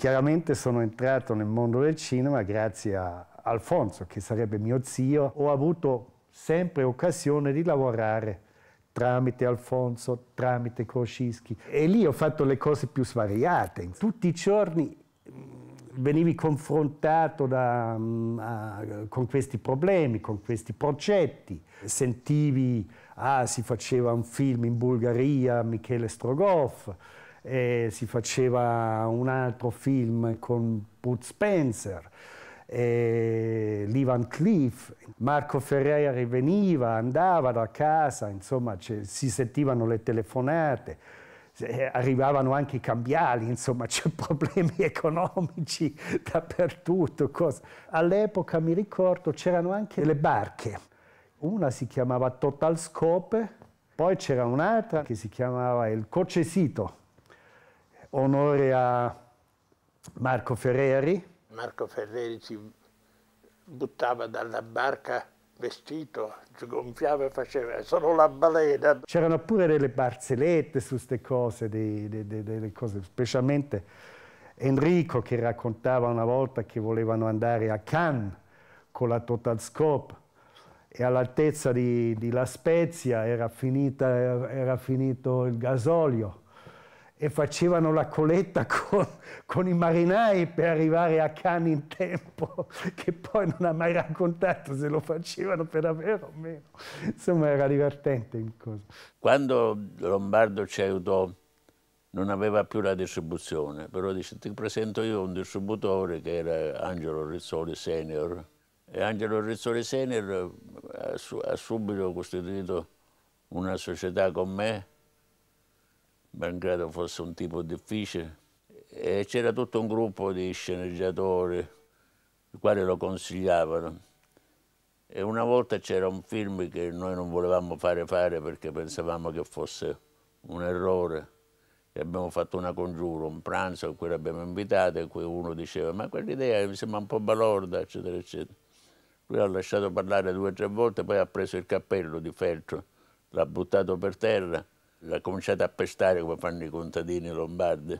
Chiaramente sono entrato nel mondo del cinema grazie a Alfonso, che sarebbe mio zio. Ho avuto sempre occasione di lavorare tramite Alfonso, tramite Kroscinski. E lì ho fatto le cose più svariate. Tutti i giorni mm, venivi confrontato da, mm, a, con questi problemi, con questi progetti. Sentivi, ah, si faceva un film in Bulgaria, Michele Strogoff, eh, si faceva un altro film con Bud Spencer, eh, Lee Van Marco Ferreira riveniva, andava da casa, insomma si sentivano le telefonate, eh, arrivavano anche i cambiali, insomma c'è problemi economici dappertutto. All'epoca mi ricordo c'erano anche le barche, una si chiamava Total Scope, poi c'era un'altra che si chiamava il Cocesito onore a Marco Ferreri. Marco Ferreri si buttava dalla barca vestito, ci gonfiava e faceva solo la balena. C'erano pure delle barzellette su queste cose, dei, dei, dei, cose, specialmente Enrico che raccontava una volta che volevano andare a Cannes con la Total Scope e all'altezza di, di La Spezia era, finita, era finito il gasolio e facevano la coletta con, con, i marinai per arrivare a Cannes in tempo, che poi non ha mai raccontato se lo facevano per davvero o meno. Insomma, era divertente. Quando Lombardo ci aiutò, non aveva più la distribuzione, però dice ti presento io un distributore che era Angelo Rizzoli Senior. E Angelo Rizzoli Senior ha, ha subito costituito una società con me Brancato fosse un tipo difficile e c'era tutto un gruppo di sceneggiatori i quali lo consigliavano. E una volta c'era un film che noi non volevamo fare fare perché pensavamo che fosse un errore. E abbiamo fatto una congiuro, un pranzo a cui l'abbiamo invitato e cui uno diceva ma quell'idea mi sembra un po' balorda, eccetera, eccetera. Lui ha lasciato parlare due o tre volte, poi ha preso il cappello di feltro, l'ha buttato per terra l'ha cominciato a pestare come fanno i contadini lombardi,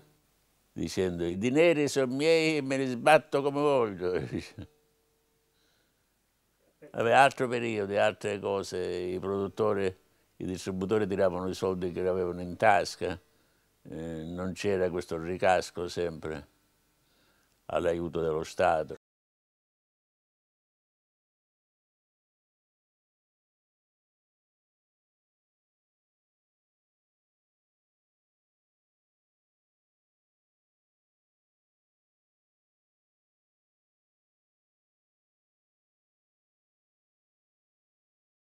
dicendo i dineri sono miei e me li sbatto come voglio. Aveva altro periodo, altre cose, i produttori, i distributori tiravano i soldi che avevano in tasca, eh, non c'era questo ricasco sempre all'aiuto dello Stato.